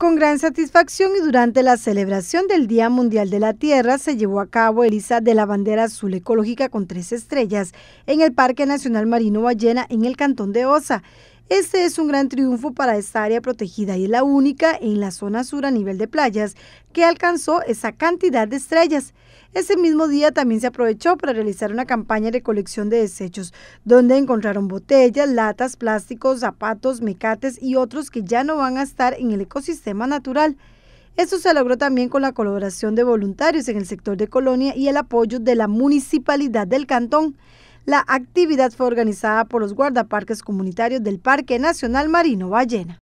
Con gran satisfacción y durante la celebración del Día Mundial de la Tierra se llevó a cabo el ISA de la bandera azul ecológica con tres estrellas en el Parque Nacional Marino Ballena en el Cantón de Osa. Este es un gran triunfo para esta área protegida y es la única en la zona sur a nivel de playas que alcanzó esa cantidad de estrellas. Ese mismo día también se aprovechó para realizar una campaña de colección de desechos, donde encontraron botellas, latas, plásticos, zapatos, mecates y otros que ya no van a estar en el ecosistema natural. Esto se logró también con la colaboración de voluntarios en el sector de Colonia y el apoyo de la municipalidad del cantón. La actividad fue organizada por los guardaparques comunitarios del Parque Nacional Marino Ballena.